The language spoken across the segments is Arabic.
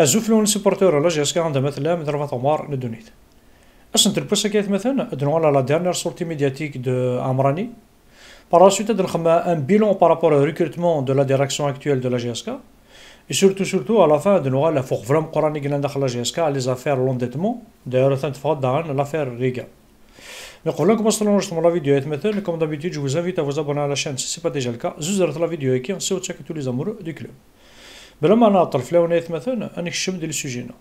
Et السوبورتورولوج يسكا عندها مثلا مضربة عمر لدونيت اسنت البوس كايت مثلا دون على la dernière سورتي ميدياتيك دو عمراني Par la suite, on a un bilan par rapport au recrutement de la direction actuelle de la GSK. Et surtout, surtout, à la fin, on aura la force coranique de la GSK, les affaires l'endettement. D'ailleurs, on dans l'affaire Riga. Mais quand on commence la vidéo, comme d'habitude, je vous invite à vous abonner à la chaîne si ce n'est pas déjà le cas. vous Juste la vidéo et qui, c'est au de tous les amoureux du club. بلا ما ناطر فلاونا مثلا اني الشم ديال السوجينا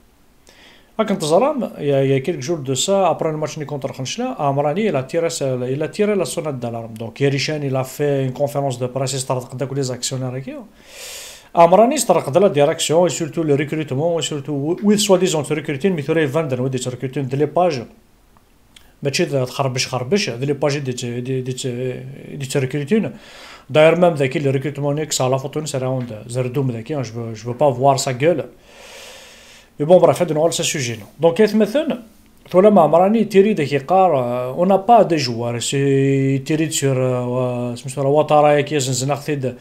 هاك نتزرام يا يا كيلك جور دو سا ابري الماتش ني كونتر خنشلا امراني لا تيراس لا تيري لا سونات دالارم دونك يريشاني لا في اون كونفيرونس دو بريس استرق داك لي زاكسيونير كي امراني استرق دلا و سورتو لو ريكروتمون سورتو وي سوا ديزون ريكروتين مي ثوري فاندن ودي ريكروتين دي لي باج ماشي تخربش خربش هذه لي باجي ديت ديت ديت ريكروتين داير ميم ذاك لي ريكروتمون اكس على فوتونس راوند زردوم ذاك جو جو با فوار سا جول مي بون بريف هذا نقول سوجي نو دونك مثلا ثولا ما عمراني تيري ذاك يقار اون با دي جوار سي تيري سور سميتو واتارا كي زنزنا خذيت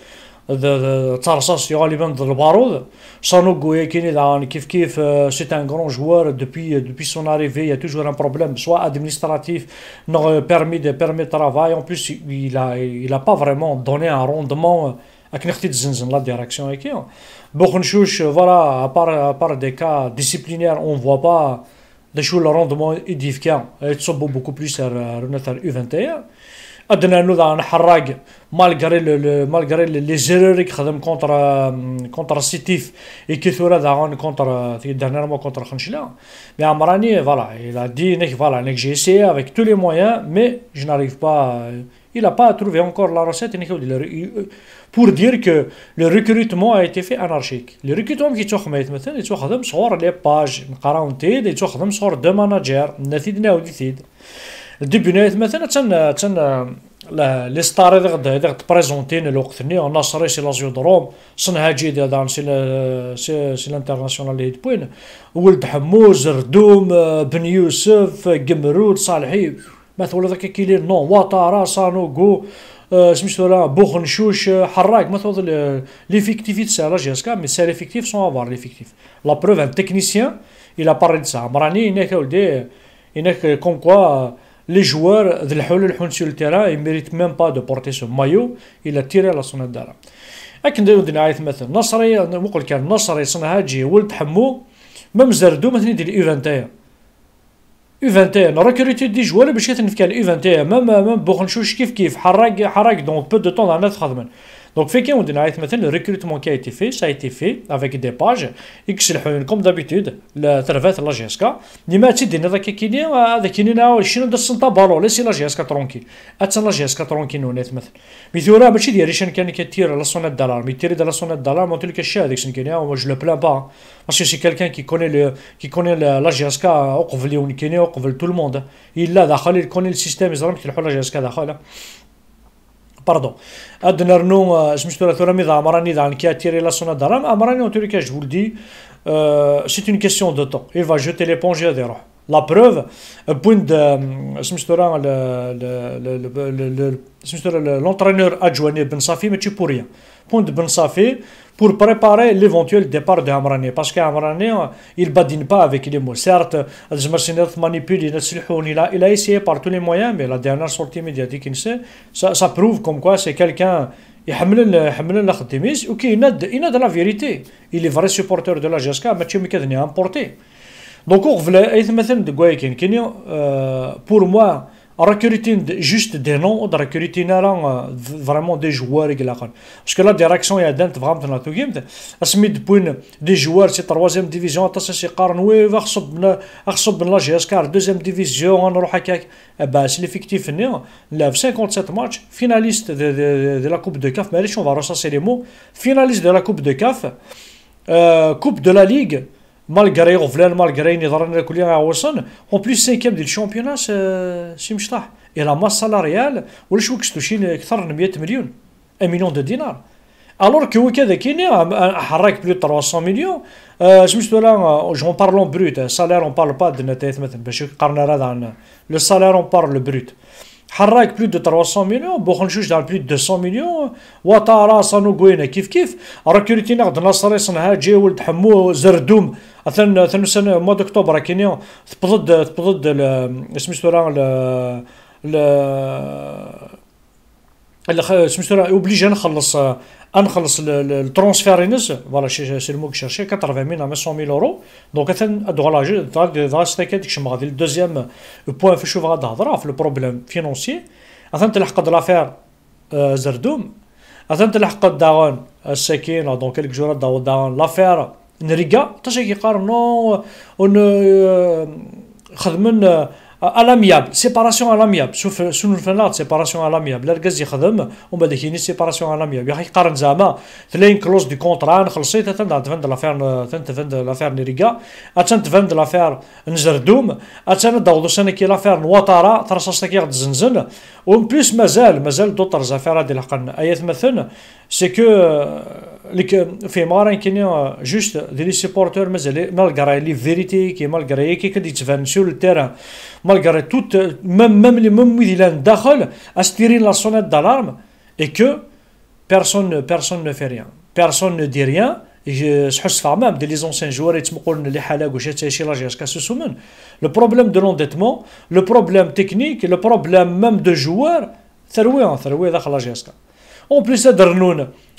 Tarsas Yoraliban de Lebarod, Sanogo et Kinidan e, c'est un grand joueur depuis, e, depuis son arrivée. Il y a toujours un problème, soit administratif, non permis de, permis de travail. En plus, il a il a pas vraiment donné un rendement à e Knechtit Zinzin, la direction. Bokhunchouch, voilà, à part, à part des cas disciplinaires, on voit pas des choses le rendement édifiant. Il beaucoup plus à Renatar u Adnan dans Harag, malgré, le, le, malgré les erreurs qu'il contre, contre Sétif et qu'il fait contre, dernièrement contre Khanchila. Mais Amrani, voilà, il a dit voilà, que j'ai essayé avec tous les moyens, mais je n'arrive pas. Il n'a pas trouvé encore la recette pour dire que le recrutement a été fait anarchique. Le recrutement qui est maintenant, il sur les pages, sur deux managers, دي مثلا تن تن لي ستار اللي غدا اللي غتبريزونتين الوقت ني ناصري سي لاجيو دروم صنهاجي دي دان سي سي الانترناسيونال هيد بوين ولد حموز ردوم آه، بن يوسف قمرود آه، صالحي مثلا ذاك كيلي نون وطارا سانوغو آه، سميتو لا بوخنشوش حراك مثلا فيكتيف تاع لا اسكا مي سي ليفيكتيف سون افار ليفيكتيف لا بروف ان تكنيسيان الى باري دو سا مراني هناك ولدي هناك كوم كوا لي جوار ذ الحول الحون سو التيرا يميريت ميم با دو بورتي سو مايو الى تيري لا سون الدار اكن دو دي نايت مثلا نصري نقول كان نصري صنع هاجي ولد حمو ميم زردو مثلا اي دي اي ايفنتايا نركريتي دي جوار باش يثنف كان ايفنتايا ميم ميم بوغنشوش كيف كيف حراق حراق دون بو دو طون انا تخدمن دونك في كاين ودنايت مثلا الريكروتمون كي ايتي في سا ايتي في افيك دي باج يكشلحوا لكم دابيتود ترفات لا جي اس كا ديما تيدين هذا كي كاين هذا كاين شنو داس سنتا بالو ليسي لا جي اس كا ترونكي اتسن لا جي اس كا ترونكي نونيت مثلا ميثورا ماشي ديال ريشان كان كتير لا سونات دالار مي تيري لا سونات دالار مونتي لك الشيء هذاك شنو كاين جو لو بلان با باسكو سي كالكان كي كوني لو كي كوني لا جي اس كا وقبل يوني كاين وقبل تو الموند الا داخل يكون السيستيم يزرم كي لا جي اس كا داخل pardon. Adner Arnou, je me suis dit que qui a tiré la sonade d'alarme. Amarani, en tout cas, je vous le dis, uh, c'est une question de temps. Il va jeter l'éponge des la preuve, l'entraîneur adjoint Ben Safi, mais tu pour rien. Point de Ben Safi pour préparer l'éventuel départ de Hamrani. Parce qu'Amrani, euh, il ne badine pas avec les mots. Certes, il a essayé par tous les moyens, mais la dernière sortie médiatique, ça, ça prouve comme quoi c'est quelqu'un a de la vérité. Il est vrai supporter de la دو mais tu ne مي كادني امبورتي donc, on euh, pour moi, recruter juste des noms, de recruter vraiment des joueurs. Parce que la direction est vraiment dans le tout game. Asmid Poun, des joueurs, c'est troisième division, c'est Carnoué, Arsub la car 2 division, on eh ben, aura c'est l'effectif. 57 hein. matchs, finaliste de, de la Coupe de CAF, mais on va recenser les mots. Finaliste de la Coupe de CAF, euh, Coupe de la Ligue malgré Rovlen, malgré Nidran, en plus cinquième du championnat, c'est Mchtah. Et la masse salariale, ou le chouk, c'est 100 millions, 1 million de dinars. Alors que il y a plus de 300 millions, euh, je me suis euh, j'en parle en brut, euh, salaire, on ne parle pas de net, le salaire, on parle brut. حرك بلو دو 300 مليون بوخنشوش دار بلو دو 200 مليون وطارا صانو كوينا كيف كيف ركوريتي ناخذ ناصر صنها جي ولد حمو زردوم اثن اثن سنه مود اكتوبر كينيا تبضد تبضد اسمي سورا ل ل اللي خ... اسمي سورا اوبليجي نخلص انخلص الترونسفير ينس فوالا سي المو شيرشي 80 ميل 100 ميل اورو دونك فوالا درست هكاك شما غادي الدوزيام بوان في شوف غادي هضره في البروبليم فينونسي اثن تلحق لافير آه، زردوم اثن تلحق داون الساكين آه، دونك كيلك جورا داون لافير نريكا تا شي كيقارنوا آه، خدمن à l'amiable séparation à l'amiable شوف شنو الفنات séparation à l'amiable الرجاز يخدم ومن بعد كاين séparation à l'amiable يا اخي قارن زعما ثلاين كلوز دو كونترا نخلصيت تنعاد تفند لافير تنتفند لافير نيريكا اتن تفند لافير نجردوم اتن داوضو سنه كي لافير نوطارا ترصاص كي غد زنزن اون بليس مازال مازال دوطر زافير ديال لحقن ايات مثلا سي كو les fédérés qui juste des supporters mais malgré les vérités malgré les que des sur le terrain malgré tout, même même les mêmes militants d'arles a tiré la sonnette d'alarme et que personne ne fait rien personne ne dit rien je suis ce même, les anciens joueurs ils dit que les la jusqu'à ce moment le problème de l'endettement le problème technique le problème même de joueur c'est roule en hein, ça roule d'après la jaska en plus c'est d'arnoune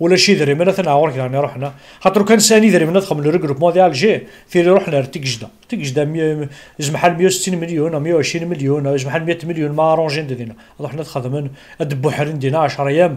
ولا شي دري من ثنا غورك يعني رحنا خاطر كان ساني دري من ندخل من ديال جي في اللي رحنا رتيك جده تيك جده زمحل 160 مليون 120 مليون زمحل 100 مليون ما رونجين دينا رحنا ندخل من الدبوحرين دينا 10 ايام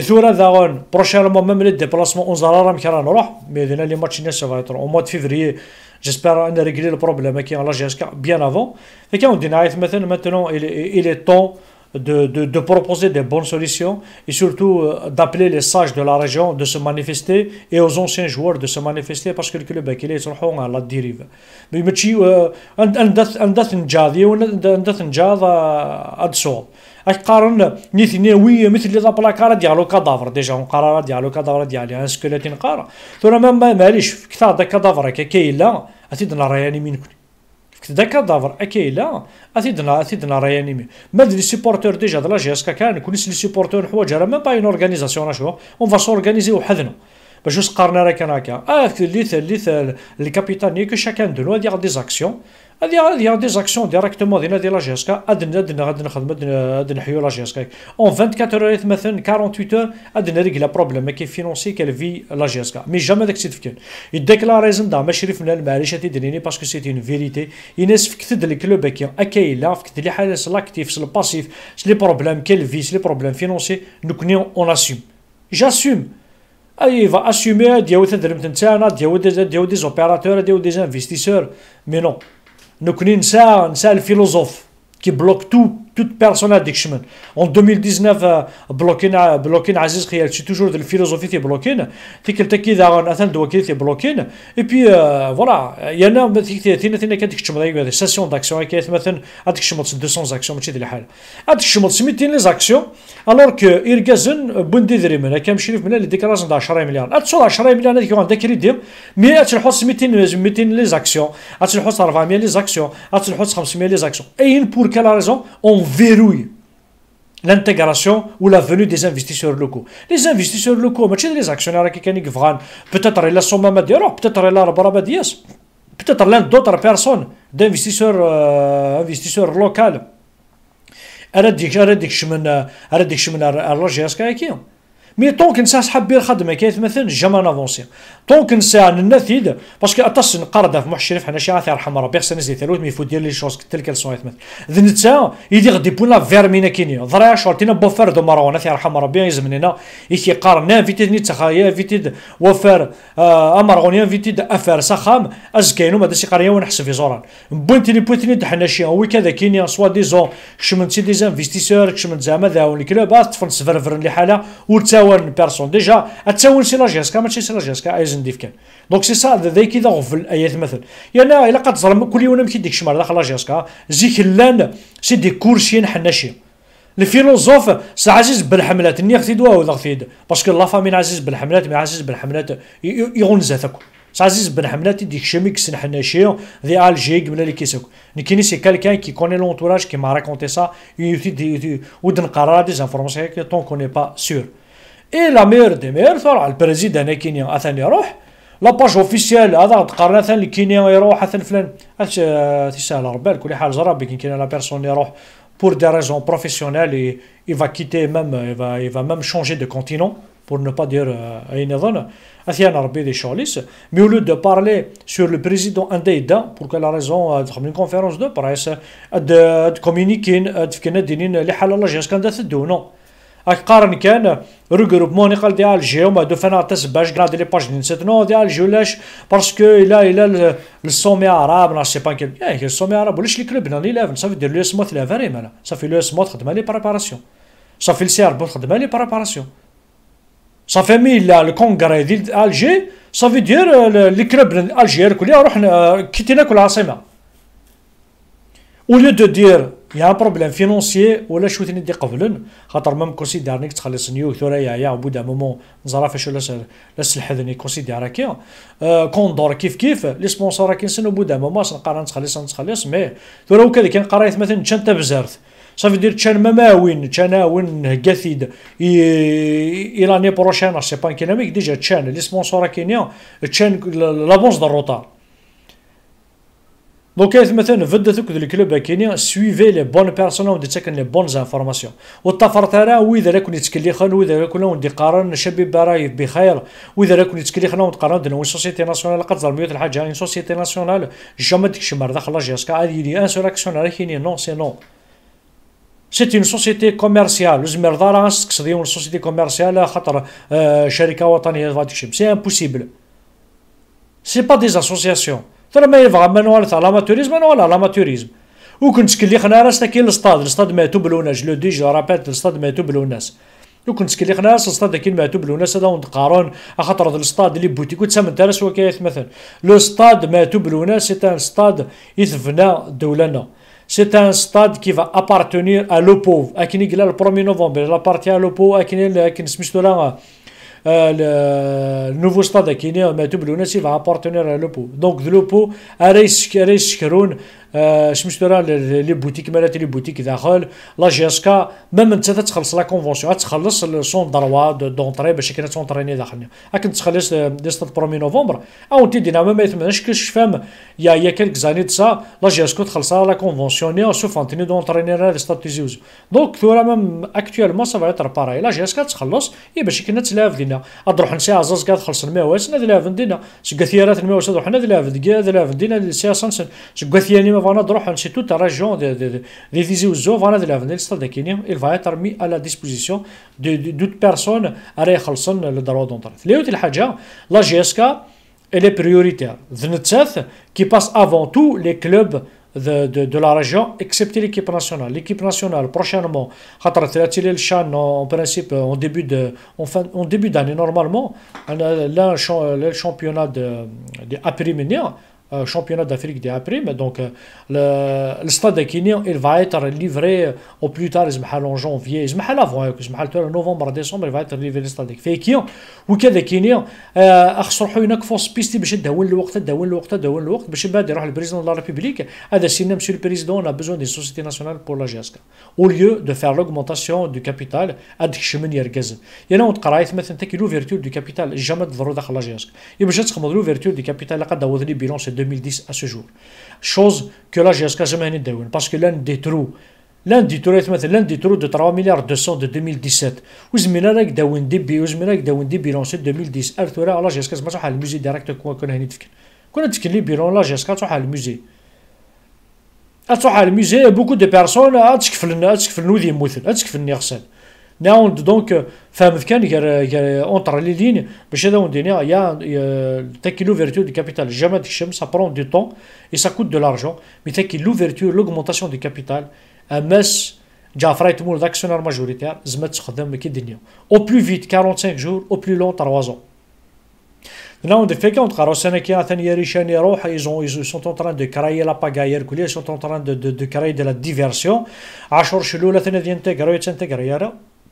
Zoura Daron, prochainement même les déplacements, on Zarara Mkaranorah, mais les matchs ça va être au mois de février. J'espère régler le problème qui est la bien avant. Et quand dit maintenant, il est, temps de, proposer des bonnes solutions et surtout d'appeler les sages de la région de se manifester et aux anciens joueurs de se manifester parce que le club il est à la dérive. Mais il y a un اش تقارن نيثني وي مثل لي زابلاكار ديالو كادافر ديجا مقرره ديالو كادافر ديالي ان سكولاتي نقارا ترى ما معليش كثر داك كادافر هكا كايلا اتيد نرياني مين كنت دا كادافر اكيلا اسيد اتيدنا رياني مي ماد لي سيبورتور ديجا دلا جي اس كا كان كل لي سيبورتور حوايج راه ما باين اورغانيزاسيون شو اون فا اورغانيزي وحدنا باش نقارن راه كان هكا اه اللي اللي الكابيتان كو شاكان دو نو ديال دي زاكسيون Il y a des actions directement de la GSK. En 24 heures, 48 heures, il y a problèmes problème qui est qu'elle vit la GSK. Mais jamais de cette Il déclare que c'est une vérité. Il n'est pas que les clubs qui ont accueilli l'actif, le passif, les problèmes qu'elle vit, les problèmes financiers, nous on assume. J'assume. Il va assumer, il y a des opérateurs, il y des investisseurs. Mais non. Nous on ça le philosophe qui bloque tout. plus de personnes à Dixman. En 2019, bloqué, bloqué Aziz Khial, c'est toujours de la philosophie qui est bloquée. Tu as qui a atteint de qui est bloqué. Et puis voilà, il y en a des sessions d'action qui est maintenant à Dixman, 200 actions, mais c'est le حال. À Dixman, c'est les actions, alors que Irgazen, Bundi Drimen, كم شريف من اللي ديكلاراسيون تاع 10 مليار تصور 10 مليار هذيك عندك يدير مي تنحوس 200 200 لي زاكسيون تنحوس 400 لي زاكسيون تنحوس 500 لي زاكسيون اين بور كلا ريزون اون verrouille l'intégration ou la venue des investisseurs locaux. Les investisseurs locaux, mais les actionnaires qui ont sont peut-être ils sont même peut-être ils sont peut-être l'un d'autres personnes d'investisseurs euh, investisseurs locaux. ارديك ارديك من ارديك من الرجاس كاكي مي طونك نساس حبي الخدمه كيتمثل جامان افونسي طونك نسى النثيد باسكو اتس نقرده في محشرف حنا شي عاثي يرحم ربي خصنا نزيد ثالوث مي فوت دير لي شوز كتل كالسون يثمت ذن نتا يدي غدي بولا فيرمينا كينيا ضريا شورتينا بوفر دو مروان ثي يرحم ربي يزمننا يتي قارنا فيتيد ني تخايا فيتيد وفر آه، امرغونيا فيتيد افر سخام كاينو مادا سي قريه ونحسب في زوران بوينتي لي بوينتي دحنا شي وي كذا كينيا سوا ديزون سي دي زانفيستيسور كشمنت زعما ذاون كلوب تفنس فرفرن لحاله ورتاون بيرسون ديجا اتاون سي لاجيسكا ماشي سي لاجيسكا لازم ديف كان دونك سي سا ذاك اذا غفل ايات مثل يعني الا قد ظلم كل يوم نمشي ديك الشمر داخل لاجيسكا زيك لان سي دي كورشين حناشي الفيلوزوف سا عزيز بن حملات ني اختي دوا ولا اختي باسكو لا فامين عزيز بن حملات عزيز بن حملات يغنزا سا عزيز بن حملات ديك شميك سن شي ذي الجي من اللي ني نكيني سي كالكان كي كوني لونتوراج كي ما راكونتي سا يوتي ودن قرار دي زانفورماسيون كي طون كوني با سور Et la meilleure des meilleures, sur le Kenya. à ah, La page officielle ah, a à ah, euh, ben, pour des raisons professionnelles et il va quitter même euh, il va il va même changer de continent pour ne pas dire euh, mais au lieu de parler sur le président pour que la raison une conférence de presse de communiquer de اك قارن كان رجروب موني قال ديال جي وما دو فانا تس باش غادي لي باج نسيت نو ديال جي ولاش باسكو الا الا السومي عرب لا سي با كيل هي السومي عرب ولاش لي كلوب نالي لافن صافي دير لو سموث لا لافن مالا صافي لو سموث خدمه لي بريباراسيون صافي السير بو خدمه لي بريباراسيون صافي مي لا الكونغري ديال الجي صافي دير لي كلوب الجير كلها روحنا كيتينا كل العاصمه ولي دو دير يا بروبليم فينونسي ولا شو ثاني دي قبلن خاطر مام كونسيديرنيك تخلص نيو ثورا يا يا بودا مومون نزرا فاش ولا لا سلحدني كونسيديرا كي آه، كوندور كيف كيف لي سبونسور كينسن بودا مومون نقرا نتخلص نتخلص مي ثورا وكذا كان قرايت مثلا تشان تبزرت صافي دير تشان مماوين تشاناون هكاثيد اي لاني بروشين سي با كيناميك ديجا تشان لي سبونسور كينيا تشان لابونس دو دونك مثلا فدتك ذو الكلوب كاينين سويفي لي بون بيرسون ودي تاكن لي بون زانفورماسيون والطفرت راه واذا لا كون يتكليخن واذا لا كون ودي قارن شبيب برايف بخير واذا لا كون يتكليخن ونقارن دنا و سوسيتي ناسيونال قد ميوت الحاجه ان سوسيتي ناسيونال جامد ديكشي مرضى خلا جيسكا هذه لي ان سور اكسيون راه كاينين نو سي نو سيت اون سوسيتي كوميرسيال لازم يرضى راه تقصدي اون سوسيتي كوميرسيال خاطر شركه وطنيه سي امبوسيبل سي با دي اسوسياسيون ترى ما ينفع منوال تاع لاما ما منوال لاما توريزم وكنت خنا راسنا كي الاستاد الاستاد ما ديجا لو دي جو رابات لسطاد ما تبلوناش وكنت خنا راس الاستاد كي ما تبلوناش هذا ونقارن خاطر هذا لسطاد اللي بوتيكو تسمن تارس كيف مثلا لو ستاد ما تبلوناش سي ان ستاد يثفنا دولنا فا ابارتونير ا لو بوف appartenir à l'OPO. نوفمبر لا بارتي ا لو بوف appartient à سميتو لا le nouveau stade qui est né, mais tu peux le dire, va apporter le pou. Donc, le pou, il شمش ترى لي بوتيك مالات لي بوتيك داخل لا جي اس كا ميم انت تخلص لا كونفونسيون تخلص سون دروا دونطري باش كي تونطريني داخل اكن تخلص لي ستاد برومي نوفمبر او انت دينا ما يتمناش كاش فهم يا يا كلك زاني تسا لا جي اس كو تخلص لا او سوف انتني دونطريني لا ستات زيوز دونك ثورا ميم اكتويلمون سافا اتر باراي لا جي اس كا تخلص اي باش كي تلاف دينا اضروح نسي عزاز كا تخلص المواس نذلاف دينا سكاثيرات المواس اضروح نذلاف دينا السياسه سكاثياني فانا تروح de توت راجون دي فيزيوزو فانا دي لافنيل ستاد كينيا il va être mis à la disposition de personnes à اللي le الدروات دونتريت ليوت الحاجه لا جي اس كا elle est prioritaire ذنتساث qui passe avant tout les clubs de, de, de, la région, excepté l'équipe nationale. L'équipe nationale, prochainement, en principe, en début de, en fin, en début d'année, normalement, le championnat de, de euh, championnat d'Afrique des A'. Donc, euh, le, stade de Kinyon, il va être livré au plus tard, en janvier, en avant, en hein, novembre, en décembre, il va être livré le stade de Kinyon. Ou qu'il y a des Kinyon, il y a une force piste, il y a des gens qui ont le temps, des gens qui ont le temps, des gens le président de la République, a dessiné, monsieur le président, on a besoin des sociétés nationales pour la GSK. Au lieu de faire l'augmentation du capital, à des chemins d'Irgaz. Il y a un autre caractère, maintenant, qui est l'ouverture du capital, jamais de voir la GSK. Il y a un autre caractère, l'ouverture du capital, là, qui a donné bilan, c'est 2 2010 à ce jour. Chose que la GSK Zemani Daouen, parce que l'un des trous l'un des trous l'un des trous de 3 milliards 200 de 2017 وزميلا راك داون دي بي وزميلا راك داون دي بيلون سي 2010 ارثورا على جيسكا تما تروح على الموزي ديريكت كنا هاني تفكر كنا تفكر لي بيلون لا جيسكا تروح على الموزي تروح على الموزي بوكو دو بيرسون تشكفل تشكفل نودي موثل تشكفل نيغسل donc دونك فاهم كان اونتر لي لين باش هذا وندينا يا تاكي du دي كابيتال جامع ديك الشمس سا ça دي du اي سا كوت دو لارجون مي تاكي لوغمونتاسيون دي 45 jours. Au plus long, 3 on ils ils sont en train de créer la pagaille ils sont en train de, créer de la diversion.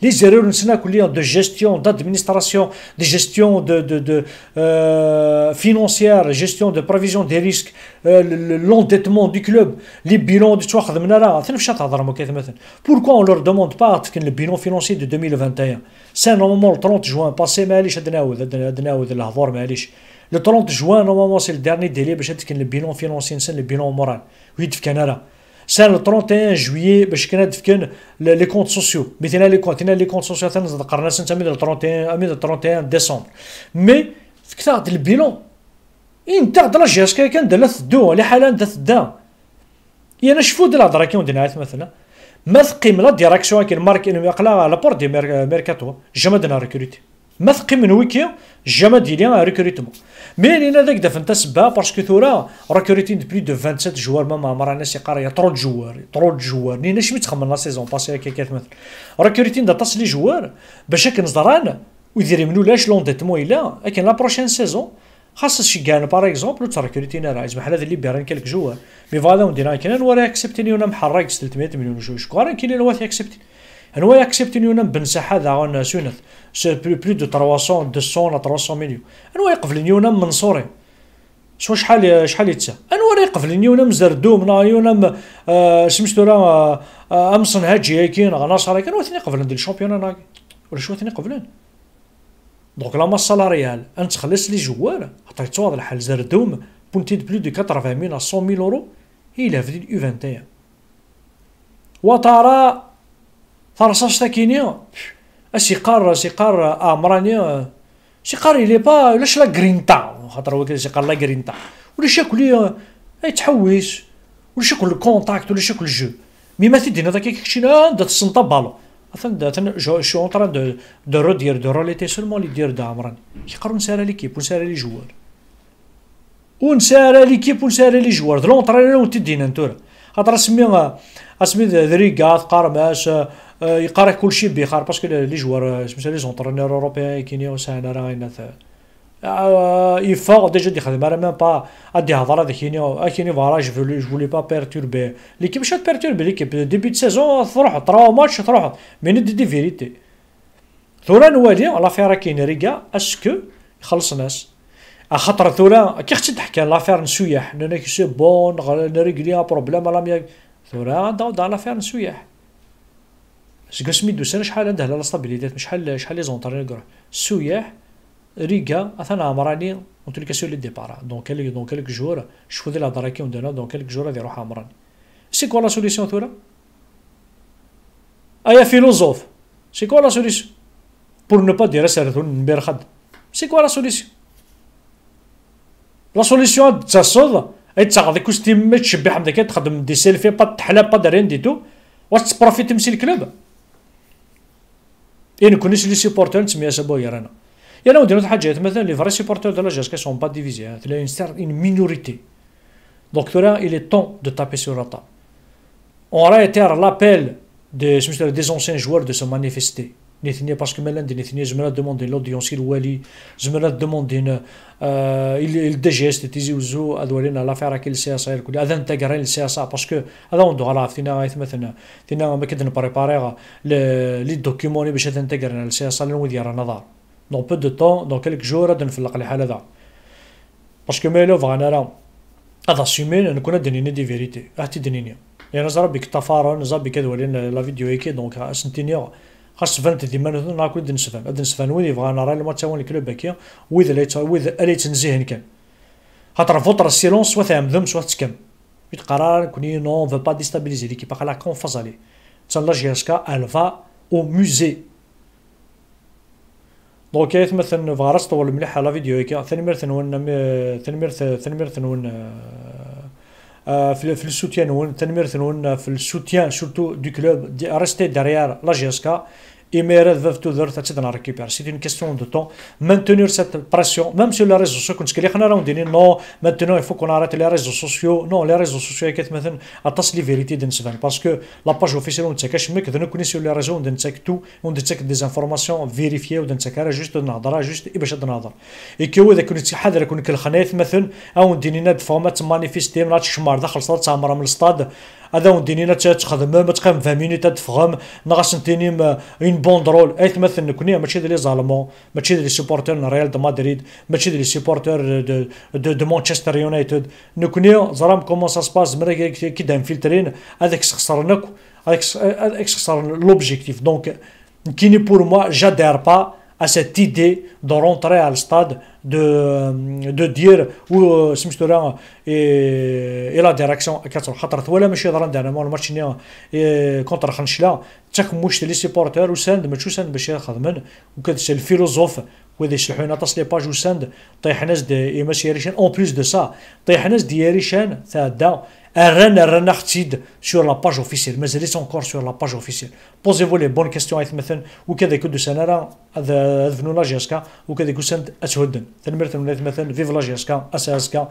les erreurs de gestion, d'administration, de gestion de, de, de euh, financière, gestion de prévision des risques, euh, l'endettement du club, les bilans du Pourquoi on ne leur demande pas le bilan financier de 2021 C'est normalement le 30 juin passé, le 30 juin, normalement, c'est le dernier délai pour le bilan financier, le bilan moral. Canada. سنه 31 جويي باش كنا دفكن لي كونت سوسيو مثلا لي كونت لي كونت سوسيو ثاني ذكرنا سنه 31 من 31 ديسمبر مي ديال البيلون انت غد لا جيس كان دلا دو على حالا انت دا انا نشفو ديال الهضره كي نديرها مثلا ما ثقيم لا ديراكسيون كي المارك يقلا لابور دي ميركاتو جمدنا ريكروتي ما ثقيل من ويكي جاما ديلي ريكريتمون مي لينا ذاك دافن تا سبا باسكو ثورا ريكريتين بلي دو 27 جوار ما معمر الناس يقرا طرو جوار طرو جوار لينا شمي تخمم لا سيزون باسي هكا كيف مثلا ريكريتين دا لي جوار باش هاك نزران ويدير منو لاش لونديتمون الا لكن لا بروشين سيزون خاص شي كان باغ اكزومبل تركريتين رايز بحال هذا اللي بيران كلك جوار مي فالا ونديرها كان ورا اكسبتيني وانا محرك 300 مليون جو شكون كاين اللي هو تيكسبتي هو يكسبت نيونا بنساحه هذا سونث بلو بلو دو 300 200 300 مليون هو يقفل نيونا من صوري شو شحال شحال يتسى يتسا انوا يقفل نيونا مزردوم نايونا آه سميتو راه امصن هاجي كاين غناصر كاين واثنين قبل ندير الشامبيون انا ولا شو واثني قبل دونك لا ماس سالاريال نتخلص لي جوار خاطر يتواضع الحال زردوم بونتي دو بلو دو 80 ميل 100 ميل اورو الى في اليو 21 وترى فرصاص تاكيني سي قار سي قار امراني سي قار الي با علاش لا غرينتا خاطر هو كذا سي قار لا غرينتا ولا اي تحويش ولا شكل الكونتاكت ولا شكل الجو مي ما تدينا هذاك كيكشي دا تسنطا بالو اثن جو شو اون طران دو دو رودير دو روليتي سولمون لي دير دا عمراني يقرر نسارى ليكيب ونسارى لي جوار ونسارى ليكيب ونسارى لي جوار دو لونترينور تدينا نتورا خاطر اسمي اسمي ذريكات قرماش آه، يقاري كل شيء بيخار باسكو لي جوار سميتها آه، لي زونترينور اوروبيان كينيو سانا راه ينث يفور ديجا دي خدمه راه ميم با ادي هضره ديك كينيو كيني فوالا جو فولي جو با بيرتوربي ليكيب شات بيرتوربي ليكيب ديبي دو سيزون تروح تراو ماتش تروح مي ندي دي فيريتي ثورا نوالي لافير كاين ريكا اسكو يخلص ناس خاطر ثورا كي خصك تحكي لافير نسويح انا كي سي بون نريكلي بروبليم لا ميا ثورا داو دا لافير نسويح سكا سميدو سنه شحال عنده لا ستابيليتي شحال شحال لي زونترينور كروح السوياح ريكا اثنا عمراني اون تو كاسيو لي ديبارا دونك كالك دونك كالك جور شفو ذي الهضره كي نديرها دونك كالك جور غادي يروح عمراني سي كوا لا سوليسيون ثورا ايا فيلوزوف سي كوا لا سوليسيون بور نو با دير سيرتون نبير خد سي كوا لا سوليسيون لا سوليسيون تصل اي تاخذ كوستيم تشبي حمدك تخدم دي سيلفي با تحلى با دارين تو واش تبروفيت مسي الكلوب et nous connaissons les supporters mais à ce il y a maintenant les vrais supporters de la GSK ne sont pas divisés il y a une minorité donc il est temps de taper sur la table on réitère été l'appel des anciens joueurs de se manifester نيثني باسكو مالا ندير نيثني زمرا دوموندي لوديونس الوالي زمرا دوموندي الدي جي اس تيزي وزو ادولينا لافير كي السي اس اي كل هذا انت كارين السي اس باسكو هذا وندو غلا غايث مثلا فينا ما كد نبريباري لي دوكيموني باش انت كارين السي اس اي نودي راه نظار دون بو دو طون دون كلك جور غادي نفلق الحال هذا باسكو ميلو انا راه هذا سيمين نكون دنيني دي فيريتي اه دنيني يعني زربي كطفارة زربي كذا ولينا لا فيديو هيك دونك سنتينيا خاص فانت ديما راك ود نسفان اد نسفان وين يبغى نرى ماتش تاع الكلوب هكا ويذ ليت ويذ ليت نزيهن كان خاطر فوتر السيلونس سوا ذم سوا تسكم بيت قرار كوني نون فو با ديستابيليزي ليكيب على كونفاز عليه حتى لا جيسكا الفا او موزي دونك كيف مثلا فغرس طول مليح على فيديو هكا ثاني مرثن ون ثاني مرثن ثاني مرثن ون Euh, le soutien euh, le soutien surtout du club rester derrière la JSC إمارة ذا تودر تتدن ريكيبير سي ان كيستيون دو طون مانتونير سيت بريسيون ميم سو لا ريزو سو كنت كلي حنا راهم دايرين نو مانتونو يفو كون ارات لي ريزو سوسيو نو لا ريزو سوسيو كيت مثلا اتاس لي فيريتي سفان باسكو لا باج اوفيسيال نتاع ميك دنا كوني سو لي ريزو تاك تو وندنتاك دي زانفورماسيون فيريفيي ودنتاك راه جوست نهضر جوست باش نهضر اي كي هو كون حاضر كون كل خنايث مثلا او ديني ناد فورمات مانيفيستي من تشمار داخل صار تامر من السطاد هذا وندينينا تخدم ما تقام فهميني تتفهم ناقص نتيني اون بون درول اي مثل نكوني ماشي ديال لي زالمون ماشي ديال لي سوبورتور ريال دو مدريد ماشي ديال لي سوبورتور دو دو مانشستر يونايتد نكوني زرام كومون سا سباس زمرا كي دام فيلترين هذاك خسرناك هذاك خسر لوبجيكتيف دونك كيني بور موا جادير با à cette idée de rentrer à le stade, de, de dire où سمشتو et, et la direction كتروح خاطر ولا ماشي هضره ندير انا الماتش اللي كونتر خنشله تكموش لي سيبورتور وساند ماشي ساند باش يخدمن وكتشي الفيلوزوف وذي شلحونا تصلي باج وساند طيح ناس دي ماشي ريشان اون بليس دو سا طيح ناس ديالي شان تاع Rennes, اختيد سور لا باج اوفيسيل مازال ليس انكور سور لا باج اوفيسيل بوزي فو لي بون كيستيون ايت مثلا وكذا كود سنة راه فنو لا جيسكا وكذا كود سنت أتهدن تنمرت من مثلا فيف لا جيسكا أساسكا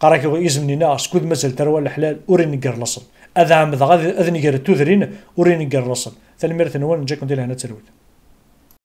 قراك نا سكود مازال تروى الحلال وريني نقر الأصل أذا عمد غادي أذني قرر تذرين وريني نقر الأصل تنمرت نوان نجاكم ديال هنا تلوث